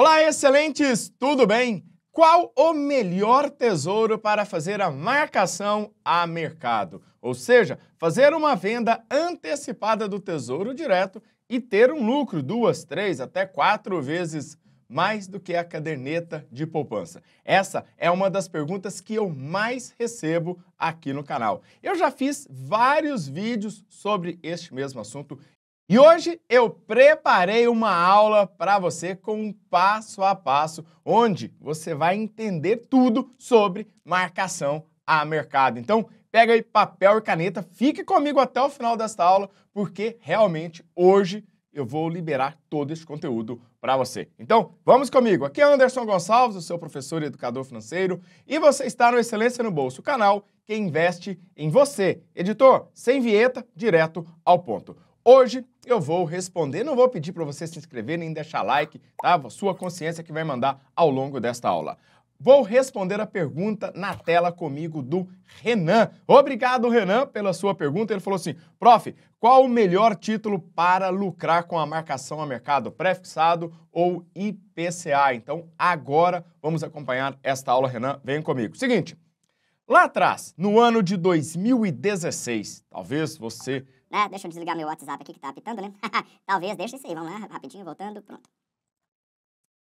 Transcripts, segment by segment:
Olá, excelentes! Tudo bem? Qual o melhor tesouro para fazer a marcação a mercado? Ou seja, fazer uma venda antecipada do tesouro direto e ter um lucro duas, três, até quatro vezes mais do que a caderneta de poupança? Essa é uma das perguntas que eu mais recebo aqui no canal. Eu já fiz vários vídeos sobre este mesmo assunto e hoje eu preparei uma aula para você com um passo a passo, onde você vai entender tudo sobre marcação a mercado. Então, pega aí papel e caneta, fique comigo até o final desta aula, porque realmente hoje eu vou liberar todo esse conteúdo para você. Então, vamos comigo. Aqui é Anderson Gonçalves, o seu professor e educador financeiro, e você está no Excelência no Bolso, o canal que investe em você. Editor, sem vinheta, direto ao ponto. Hoje eu vou responder. Não vou pedir para você se inscrever nem deixar like, tá? Sua consciência que vai mandar ao longo desta aula. Vou responder a pergunta na tela comigo do Renan. Obrigado, Renan, pela sua pergunta. Ele falou assim: prof, qual o melhor título para lucrar com a marcação a mercado pré-fixado ou IPCA? Então, agora vamos acompanhar esta aula, Renan. Vem comigo. Seguinte, lá atrás, no ano de 2016, talvez você né? Deixa eu desligar meu WhatsApp aqui que tá apitando, né? Talvez, deixa isso aí, vamos lá, rapidinho, voltando, pronto.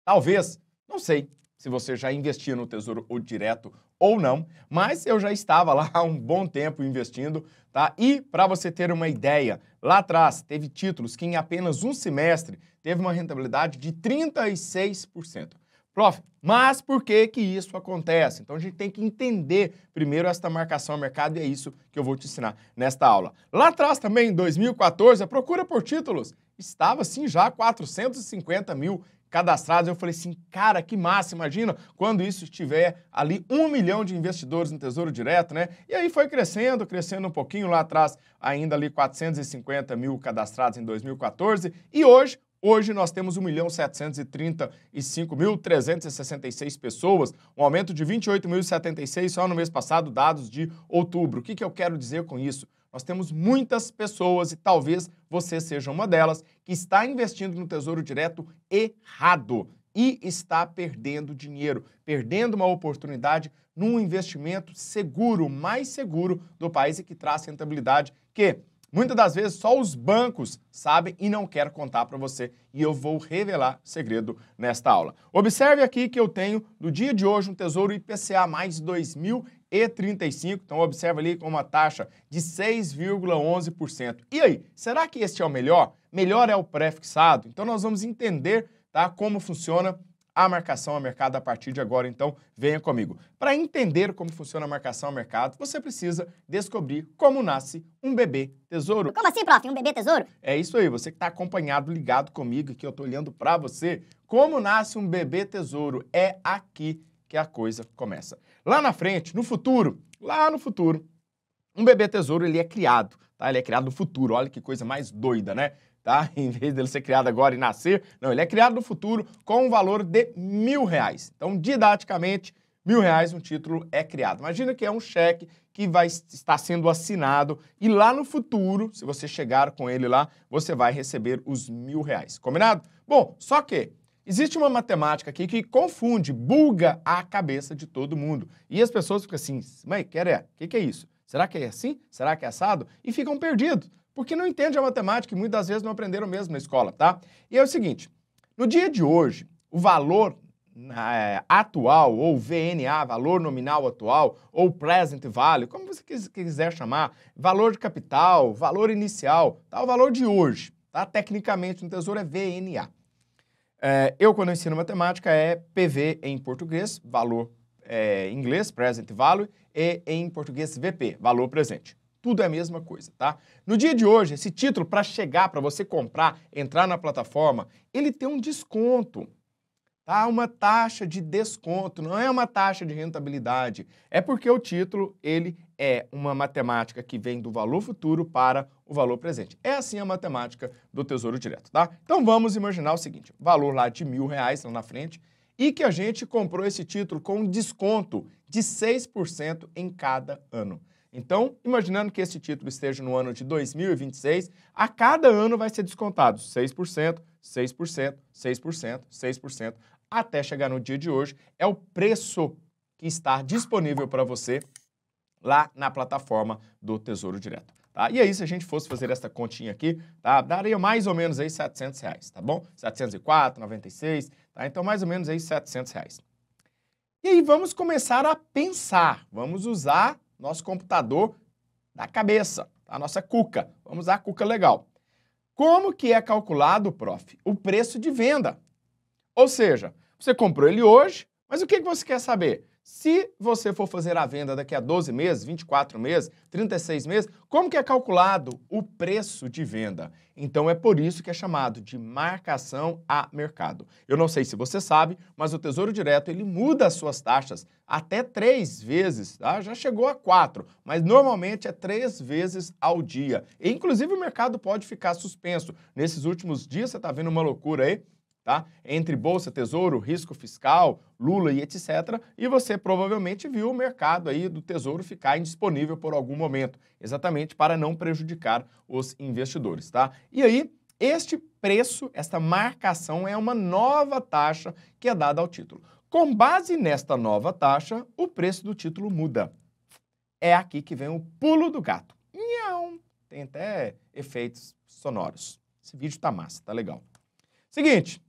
Talvez, não sei se você já investiu no Tesouro Direto ou não, mas eu já estava lá há um bom tempo investindo, tá? E para você ter uma ideia, lá atrás teve títulos que em apenas um semestre teve uma rentabilidade de 36%. Prof, mas por que que isso acontece? Então a gente tem que entender primeiro esta marcação a mercado e é isso que eu vou te ensinar nesta aula. Lá atrás também, em 2014, a procura por títulos estava assim já 450 mil cadastrados. Eu falei assim, cara, que massa, imagina quando isso estiver ali um milhão de investidores no Tesouro Direto, né? E aí foi crescendo, crescendo um pouquinho lá atrás, ainda ali 450 mil cadastrados em 2014 e hoje Hoje nós temos 1.735.366 pessoas, um aumento de 28.076 só no mês passado, dados de outubro. O que, que eu quero dizer com isso? Nós temos muitas pessoas, e talvez você seja uma delas, que está investindo no Tesouro Direto errado e está perdendo dinheiro, perdendo uma oportunidade num investimento seguro, mais seguro do país e que traz rentabilidade que Muitas das vezes só os bancos sabem e não quer contar para você, e eu vou revelar segredo nesta aula. Observe aqui que eu tenho do dia de hoje um Tesouro IPCA mais 2035, então observe ali com uma taxa de 6,11%. E aí, será que este é o melhor? Melhor é o pré-fixado? Então nós vamos entender, tá, como funciona a marcação a mercado a partir de agora. Então, venha comigo. Para entender como funciona a marcação a mercado, você precisa descobrir como nasce um bebê tesouro. Como assim, prof? Um bebê tesouro? É isso aí, você que está acompanhado, ligado comigo, que eu estou olhando para você. Como nasce um bebê tesouro? É aqui que a coisa começa. Lá na frente, no futuro, lá no futuro, um bebê tesouro ele é criado, tá? Ele é criado no futuro. Olha que coisa mais doida, né? tá? Em vez dele ser criado agora e nascer, não, ele é criado no futuro com um valor de mil reais. Então, didaticamente, mil reais um título é criado. Imagina que é um cheque que vai estar sendo assinado e lá no futuro, se você chegar com ele lá, você vai receber os mil reais. Combinado? Bom, só que Existe uma matemática aqui que confunde, bulga a cabeça de todo mundo. E as pessoas ficam assim, mãe, quer é? O que, que, é isso? Será que é assim? Será que é assado? E ficam perdidos porque não entende a matemática e muitas vezes não aprenderam mesmo na escola, tá? E é o seguinte, no dia de hoje, o valor é, atual, ou VNA, valor nominal atual, ou present value, como você quiser chamar, valor de capital, valor inicial, tá? o valor de hoje, tá? tecnicamente no Tesouro é VNA. É, eh, eu, quando eu ensino matemática, é PV em português, valor é, em inglês, present value, e em português VP, valor presente tudo é a mesma coisa, tá? No dia de hoje, esse título para chegar, para você comprar, entrar na plataforma, ele tem um desconto. Tá uma taxa de desconto, não é uma taxa de rentabilidade. É porque o título, ele é uma matemática que vem do valor futuro para o valor presente. É assim a matemática do Tesouro Direto, tá? Então vamos imaginar o seguinte, valor lá de mil reais lá na frente e que a gente comprou esse título com um desconto de 6% em cada ano. Então, imaginando que esse título esteja no ano de 2026, a cada ano vai ser descontado 6%, 6%, 6%, 6%, até chegar no dia de hoje. É o preço que está disponível para você lá na plataforma do Tesouro Direto. Tá? E aí, se a gente fosse fazer essa continha aqui, tá? daria mais ou menos aí 700 reais, tá bom? 704, 96, tá? então mais ou menos aí 700 reais. E aí vamos começar a pensar, vamos usar nosso computador da cabeça, tá? a nossa cuca. Vamos a cuca legal. Como que é calculado, prof, o preço de venda? Ou seja, você comprou ele hoje, mas o que, que você quer saber? Se você for fazer a venda daqui a 12 meses, 24 meses, 36 meses, como que é calculado o preço de venda? Então é por isso que é chamado de marcação a mercado. Eu não sei se você sabe, mas o Tesouro Direto ele muda as suas taxas até três vezes, tá? já chegou a quatro, mas normalmente é três vezes ao dia. E, inclusive o mercado pode ficar suspenso. Nesses últimos dias você está vendo uma loucura aí, tá? entre bolsa, tesouro, risco fiscal, Lula e etc. E você provavelmente viu o mercado aí do tesouro ficar indisponível por algum momento, exatamente para não prejudicar os investidores. Tá? E aí, este preço, esta marcação é uma nova taxa que é dada ao título. Com base nesta nova taxa, o preço do título muda. É aqui que vem o pulo do gato. Nham! Tem até efeitos sonoros. Esse vídeo tá massa, tá legal. Seguinte,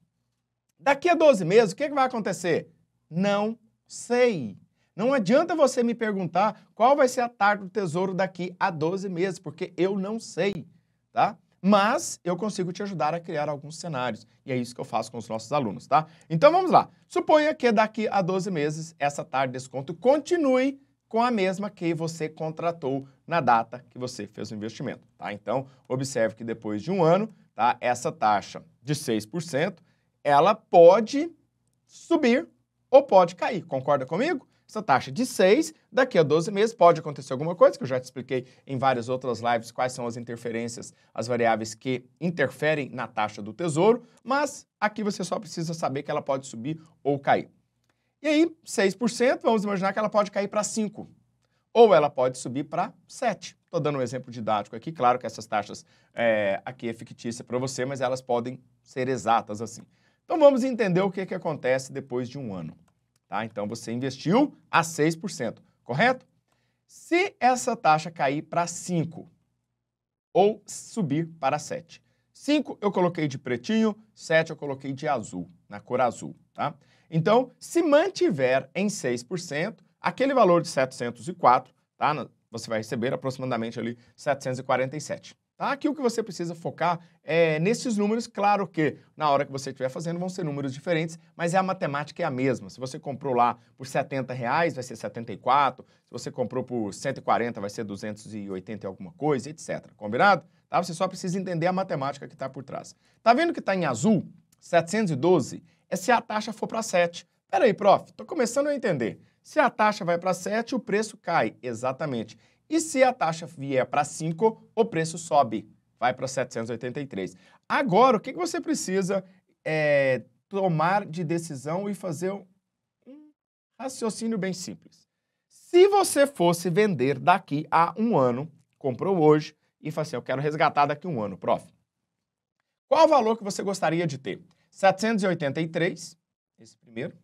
Daqui a 12 meses, o que, é que vai acontecer? Não sei. Não adianta você me perguntar qual vai ser a taxa do tesouro daqui a 12 meses, porque eu não sei, tá? Mas eu consigo te ajudar a criar alguns cenários, e é isso que eu faço com os nossos alunos, tá? Então vamos lá. Suponha que daqui a 12 meses essa tarde de desconto continue com a mesma que você contratou na data que você fez o investimento, tá? Então, observe que depois de um ano, tá, essa taxa de 6% ela pode subir ou pode cair. Concorda comigo? Essa taxa de 6, daqui a 12 meses pode acontecer alguma coisa, que eu já te expliquei em várias outras lives quais são as interferências, as variáveis que interferem na taxa do tesouro, mas aqui você só precisa saber que ela pode subir ou cair. E aí, 6%, vamos imaginar que ela pode cair para 5, ou ela pode subir para 7. Estou dando um exemplo didático aqui, claro que essas taxas é, aqui é fictícia para você, mas elas podem ser exatas assim. Então vamos entender o que, que acontece depois de um ano. Tá? Então você investiu a 6%, correto? Se essa taxa cair para 5 ou subir para 7. 5 eu coloquei de pretinho, 7 eu coloquei de azul, na cor azul, tá? Então, se mantiver em 6%, aquele valor de 704, tá? Você vai receber aproximadamente ali 747. Tá? Aqui o que você precisa focar é nesses números, claro que na hora que você estiver fazendo vão ser números diferentes, mas é a matemática é a mesma. Se você comprou lá por 70 reais, vai ser 74, se você comprou por 140, vai ser 280 e alguma coisa, etc. Combinado? Tá? Você só precisa entender a matemática que está por trás. Tá vendo que está em azul? 712 é se a taxa for para 7. Peraí, prof, estou começando a entender. Se a taxa vai para 7, o preço cai. Exatamente. E se a taxa vier para 5, o preço sobe, vai para 783. Agora, o que você precisa é, tomar de decisão e fazer um raciocínio bem simples. Se você fosse vender daqui a um ano, comprou hoje e falou assim, eu quero resgatar daqui a um ano, prof. Qual o valor que você gostaria de ter? 783, esse primeiro.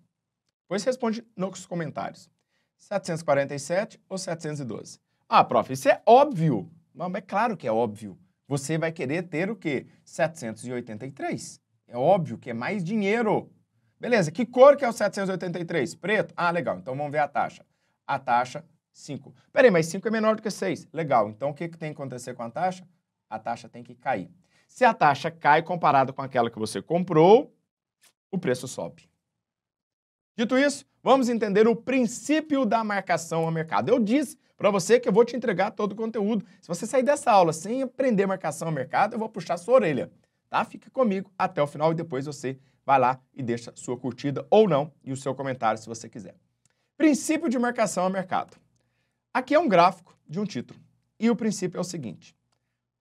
Depois responde nos comentários. 747 ou 712. Ah, prof, isso é óbvio. Mas é claro que é óbvio. Você vai querer ter o quê? 783. É óbvio que é mais dinheiro. Beleza, que cor que é o 783? Preto? Ah, legal. Então vamos ver a taxa. A taxa, 5. Peraí, mas 5 é menor do que 6. Legal. Então o que, que tem que acontecer com a taxa? A taxa tem que cair. Se a taxa cai comparada com aquela que você comprou, o preço sobe. Dito isso, vamos entender o princípio da marcação a mercado. Eu disse para você que eu vou te entregar todo o conteúdo. Se você sair dessa aula sem aprender marcação a mercado, eu vou puxar sua orelha, tá? Fica comigo até o final e depois você vai lá e deixa sua curtida ou não e o seu comentário se você quiser. Princípio de marcação a mercado. Aqui é um gráfico de um título e o princípio é o seguinte: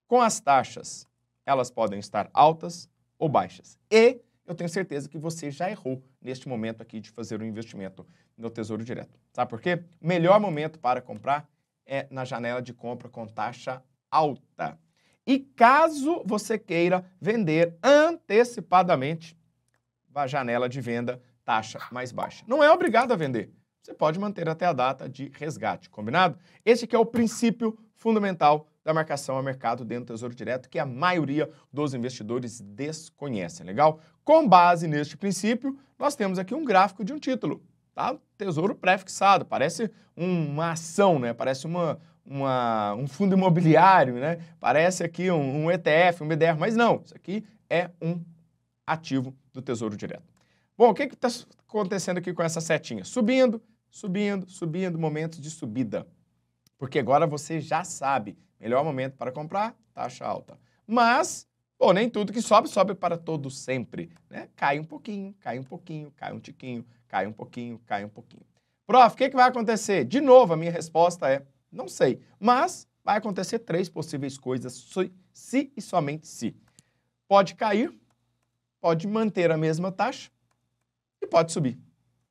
com as taxas, elas podem estar altas ou baixas. E eu tenho certeza que você já errou neste momento aqui de fazer um investimento no Tesouro Direto. Sabe por quê? O melhor momento para comprar é na janela de compra com taxa alta. E caso você queira vender antecipadamente, a janela de venda, taxa mais baixa. Não é obrigado a vender. Você pode manter até a data de resgate, combinado? Este é o princípio fundamental da marcação a mercado dentro do Tesouro Direto, que a maioria dos investidores desconhece, legal? Com base neste princípio, nós temos aqui um gráfico de um título, tá? Tesouro pré-fixado, parece uma ação, né? Parece uma, uma, um fundo imobiliário, né? Parece aqui um, um ETF, um BDR, mas não, isso aqui é um ativo do Tesouro Direto. Bom, o que está acontecendo aqui com essa setinha? Subindo, subindo, subindo, momentos de subida. Porque agora você já sabe Melhor momento para comprar, taxa alta. Mas, bom, nem tudo que sobe, sobe para todo sempre. Né? Cai um pouquinho, cai um pouquinho, cai um tiquinho, cai um pouquinho, cai um pouquinho. Prof, o que, que vai acontecer? De novo, a minha resposta é não sei. Mas vai acontecer três possíveis coisas, se, se e somente se. Pode cair, pode manter a mesma taxa e pode subir.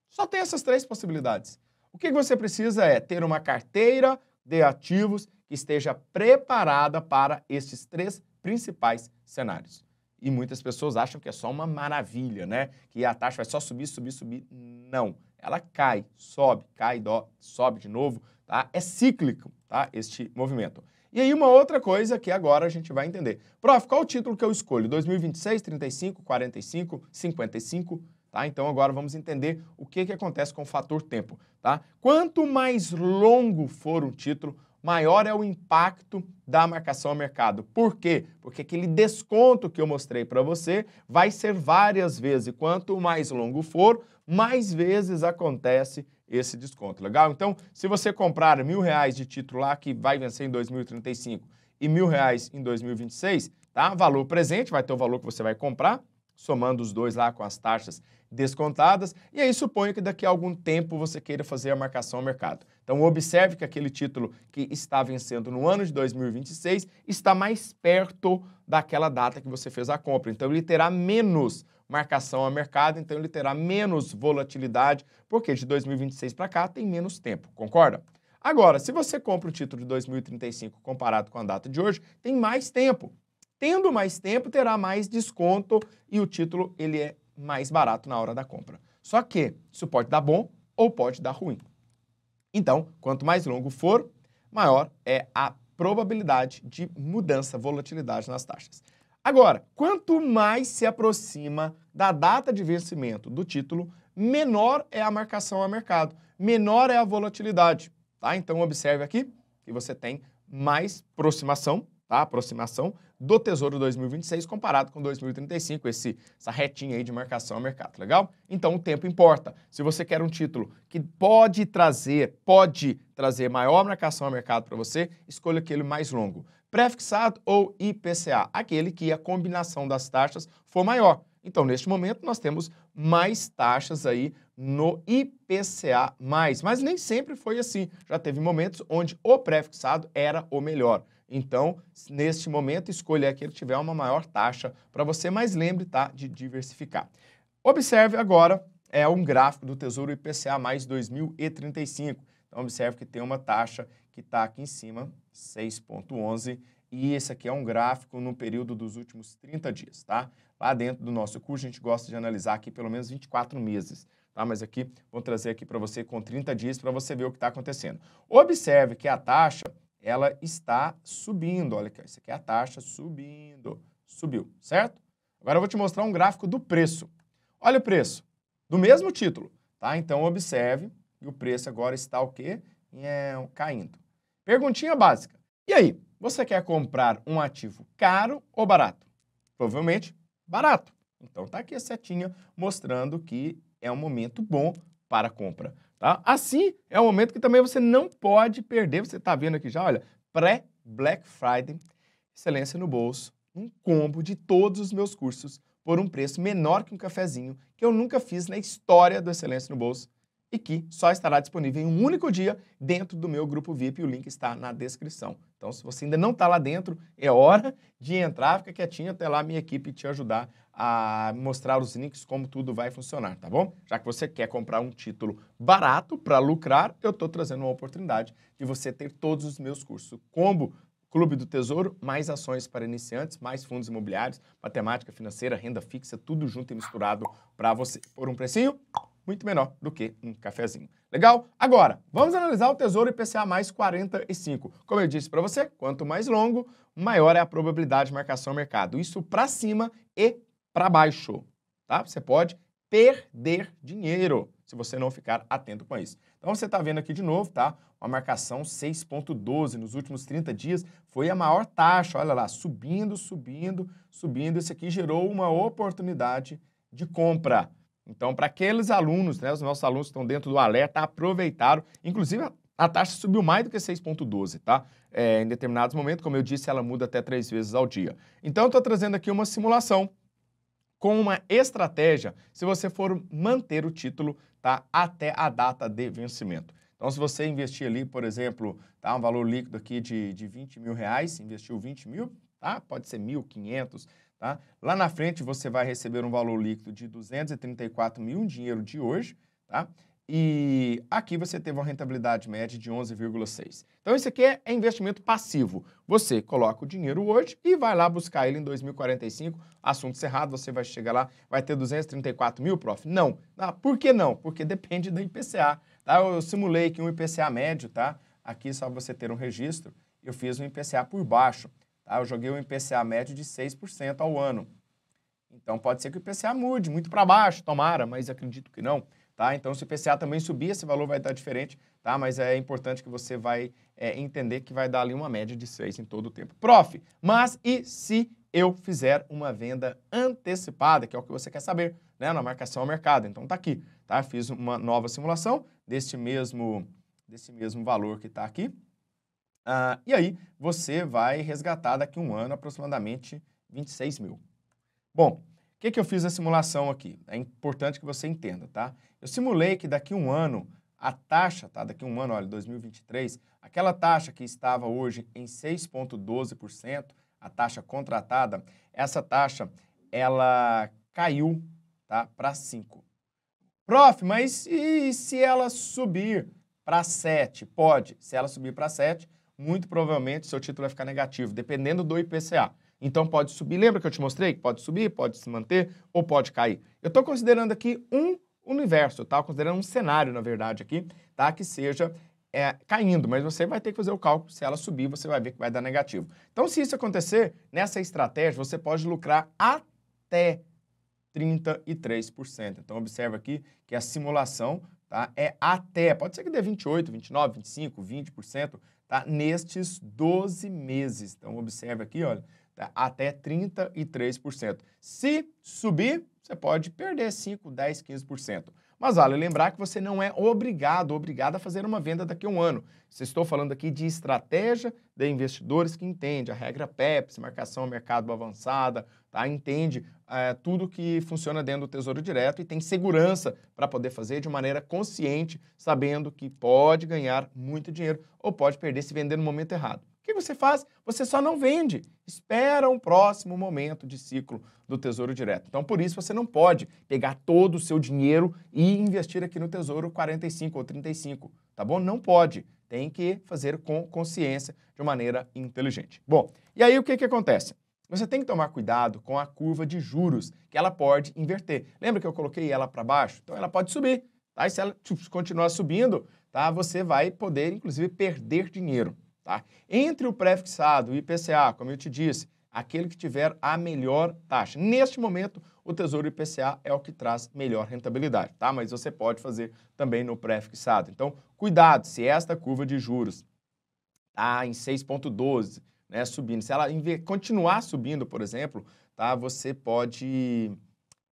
Só tem essas três possibilidades. O que você precisa é ter uma carteira de ativos que esteja preparada para esses três principais cenários. E muitas pessoas acham que é só uma maravilha, né? Que a taxa vai só subir, subir, subir. Não. Ela cai, sobe, cai, dó, sobe de novo, tá? É cíclico, tá? Este movimento. E aí uma outra coisa que agora a gente vai entender. Prof, qual o título que eu escolho? 2026, 35, 45, 55, tá? Então agora vamos entender o que que acontece com o fator tempo, tá? Quanto mais longo for um título, maior é o impacto da marcação ao mercado. Por quê? Porque aquele desconto que eu mostrei para você vai ser várias vezes. quanto mais longo for, mais vezes acontece esse desconto. Legal? Então, se você comprar mil reais de título lá que vai vencer em 2035 e mil reais em 2026, tá? Valor presente, vai ter o valor que você vai comprar somando os dois lá com as taxas descontadas, e aí suponho que daqui a algum tempo você queira fazer a marcação ao mercado. Então observe que aquele título que está vencendo no ano de 2026 está mais perto daquela data que você fez a compra. Então ele terá menos marcação ao mercado, então ele terá menos volatilidade, porque de 2026 para cá tem menos tempo, concorda? Agora, se você compra o título de 2035 comparado com a data de hoje, tem mais tempo. Tendo mais tempo, terá mais desconto e o título ele é mais barato na hora da compra. Só que isso pode dar bom ou pode dar ruim. Então, quanto mais longo for, maior é a probabilidade de mudança, volatilidade nas taxas. Agora, quanto mais se aproxima da data de vencimento do título, menor é a marcação a mercado, menor é a volatilidade, tá? Então observe aqui que você tem mais aproximação tá? A aproximação do Tesouro 2026 comparado com 2035, esse, essa retinha aí de marcação ao mercado, legal? Então o tempo importa. Se você quer um título que pode trazer, pode trazer maior marcação ao mercado para você, escolha aquele mais longo. Prefixado ou IPCA, aquele que a combinação das taxas for maior. Então, neste momento, nós temos mais taxas aí no IPCA+. Mas nem sempre foi assim. Já teve momentos onde o prefixado era o melhor. Então, neste momento, escolha aquele que tiver uma maior taxa para você, mas lembre tá, de diversificar. Observe agora é um gráfico do Tesouro IPCA mais 2035. Então, observe que tem uma taxa que está aqui em cima, 6,11, e esse aqui é um gráfico no período dos últimos 30 dias, tá? Lá dentro do nosso curso, a gente gosta de analisar aqui pelo menos 24 meses. Tá, mas aqui, vou trazer aqui para você com 30 dias para você ver o que está acontecendo. Observe que a taxa ela está subindo. Olha aqui, isso aqui é a taxa subindo. Subiu, certo? Agora eu vou te mostrar um gráfico do preço. Olha o preço, do mesmo título, tá? Então observe que o preço agora está o quê? É, caindo. Perguntinha básica. E aí, você quer comprar um ativo caro ou barato? Provavelmente barato. Então tá aqui a setinha mostrando que é um momento bom para compra. Tá? Assim, é um momento que também você não pode perder. Você está vendo aqui já, olha, pré-Black Friday, excelência no bolso, um combo de todos os meus cursos por um preço menor que um cafezinho, que eu nunca fiz na história do Excelência no Bolso e que só estará disponível em um único dia dentro do meu grupo VIP. O link está na descrição. Então, se você ainda não está lá dentro, é hora de entrar, fica quietinho até lá minha equipe te ajudar a mostrar os links, como tudo vai funcionar, tá bom? Já que você quer comprar um título barato para lucrar, eu estou trazendo uma oportunidade de você ter todos os meus cursos. combo Clube do Tesouro, mais ações para iniciantes, mais fundos imobiliários, matemática financeira, renda fixa, tudo junto e misturado para você por um precinho muito menor do que um cafezinho. Legal? Agora, vamos analisar o Tesouro IPCA mais 45. Como eu disse para você, quanto mais longo, maior é a probabilidade de marcação ao mercado. Isso para cima e para baixo, tá? Você pode perder dinheiro se você não ficar atento com isso. Então você está vendo aqui de novo, tá? Uma marcação 6.12 nos últimos 30 dias foi a maior taxa, olha lá, subindo, subindo, subindo. Isso aqui gerou uma oportunidade de compra. Então, para aqueles alunos, né, os nossos alunos que estão dentro do alerta, aproveitaram. Inclusive, a taxa subiu mais do que 6,12, tá? É, em determinados momentos, como eu disse, ela muda até três vezes ao dia. Então, eu estou trazendo aqui uma simulação com uma estratégia se você for manter o título tá, até a data de vencimento. Então, se você investir ali, por exemplo, tá, um valor líquido aqui de, de 20 mil reais, investiu 20 mil, tá? pode ser mil, Tá? Lá na frente você vai receber um valor líquido de 234 mil, dinheiro de hoje, tá? E aqui você teve uma rentabilidade média de 11,6. Então isso aqui é, é investimento passivo. Você coloca o dinheiro hoje e vai lá buscar ele em 2045. Assunto cerrado, você vai chegar lá, vai ter 234 mil, prof? Não. Ah, por que não? Porque depende da IPCA. Tá? Eu simulei aqui um IPCA médio, tá? Aqui só você ter um registro. Eu fiz um IPCA por baixo. Ah, eu joguei um IPCA médio de 6% ao ano. Então pode ser que o IPCA mude muito para baixo, tomara, mas acredito que não. Tá? Então, se o IPCA também subir, esse valor vai estar diferente, tá? Mas é importante que você vai é, entender que vai dar ali uma média de 6 em todo o tempo. Prof, mas e se eu fizer uma venda antecipada, que é o que você quer saber, né? Na marcação ao mercado. Então tá aqui, tá? Fiz uma nova simulação deste mesmo, desse mesmo valor que está aqui, Uh, e aí você vai resgatar daqui a um ano aproximadamente 26 mil. Bom, o que, que eu fiz a simulação aqui? É importante que você entenda, tá? Eu simulei que daqui a um ano a taxa, tá? Daqui a um ano, olha, 2023, aquela taxa que estava hoje em 6,12%, a taxa contratada, essa taxa ela caiu tá? para 5. Prof, mas e se ela subir para 7? Pode. Se ela subir para 7, muito provavelmente seu título vai ficar negativo, dependendo do IPCA. Então pode subir, lembra que eu te mostrei que pode subir, pode se manter ou pode cair. Eu estou considerando aqui um universo, tá? Considerando um cenário, na verdade, aqui, tá? Que seja é, caindo, mas você vai ter que fazer o cálculo. Se ela subir, você vai ver que vai dar negativo. Então, se isso acontecer, nessa estratégia, você pode lucrar até 33%. Então, observa aqui que a simulação tá, é até, pode ser que dê 28, 29, 25, 20%, tá? nestes 12 meses. Então, observe aqui, olha, tá? até 33%. Se subir, você pode perder 5, 10, 15%. Mas vale lembrar que você não é obrigado, obrigado a fazer uma venda daqui a um ano. Se estou falando aqui de estratégia de investidores que entende a regra PEPS, marcação mercado avançada, tá? entende é, tudo que funciona dentro do Tesouro Direto e tem segurança para poder fazer de maneira consciente, sabendo que pode ganhar muito dinheiro ou pode perder se vender no momento errado que você faz? Você só não vende. Espera um próximo momento de ciclo do Tesouro Direto. Então, por isso, você não pode pegar todo o seu dinheiro e investir aqui no Tesouro 45 ou 35, tá bom? Não pode. Tem que fazer com consciência, de maneira inteligente. Bom, e aí o que, que acontece? Você tem que tomar cuidado com a curva de juros, que ela pode inverter. Lembra que eu coloquei ela para baixo? Então, ela pode subir. Tá? E se ela continuar subindo, tá? você vai poder, inclusive, perder dinheiro. Tá? Entre o pré-fixado e o IPCA, como eu te disse, aquele que tiver a melhor taxa. Neste momento, o Tesouro IPCA é o que traz melhor rentabilidade, tá? Mas você pode fazer também no pré-fixado. Então, cuidado, se esta curva de juros tá em 6.12, né, subindo, se ela continuar subindo, por exemplo, tá, você pode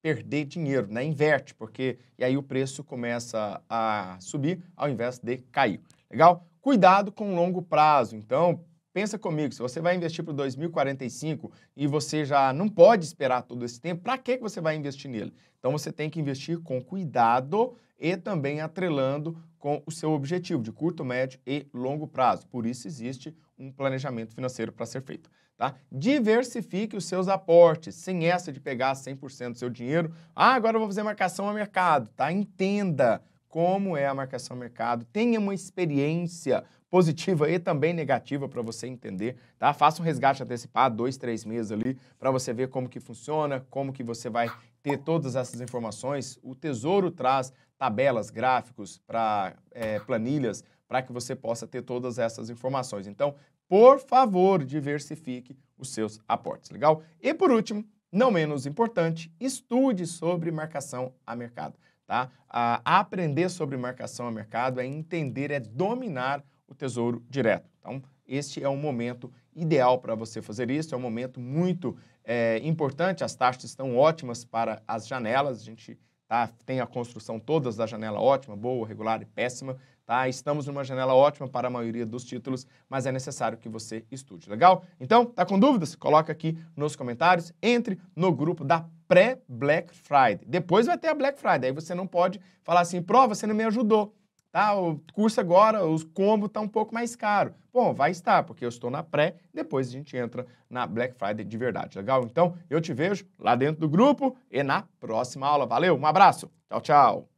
perder dinheiro, né? Inverte, porque e aí o preço começa a subir ao invés de cair. Legal? Cuidado com o longo prazo. Então, pensa comigo, se você vai investir para 2045 e você já não pode esperar todo esse tempo, para que você vai investir nele? Então, você tem que investir com cuidado e também atrelando com o seu objetivo de curto, médio e longo prazo. Por isso existe um planejamento financeiro para ser feito. Tá? Diversifique os seus aportes, sem essa de pegar 100% do seu dinheiro. Ah, agora eu vou fazer marcação a mercado. Tá? Entenda como é a marcação mercado. Tenha uma experiência positiva e também negativa para você entender, tá? Faça um resgate antecipado, dois, três meses ali, para você ver como que funciona, como que você vai ter todas essas informações. O Tesouro traz tabelas, gráficos, para é, planilhas, para que você possa ter todas essas informações. Então, por favor, diversifique os seus aportes, legal? E por último, não menos importante, estude sobre marcação a mercado. Tá? A aprender sobre marcação a mercado é entender, é dominar o tesouro direto. Então, este é um momento ideal para você fazer isso, é um momento muito é, importante. As taxas estão ótimas para as janelas, a gente tá? Tem a construção todas da janela ótima, boa, regular e péssima, tá? Estamos numa janela ótima para a maioria dos títulos, mas é necessário que você estude, legal? Então, tá com dúvidas? Coloca aqui nos comentários, entre no grupo da pré-Black Friday. Depois vai ter a Black Friday, aí você não pode falar assim, prova, você não me ajudou. Ah, o curso agora, os combo está um pouco mais caro. Bom, vai estar, porque eu estou na pré, depois a gente entra na Black Friday de verdade, legal? Então, eu te vejo lá dentro do grupo e na próxima aula. Valeu, um abraço, tchau, tchau!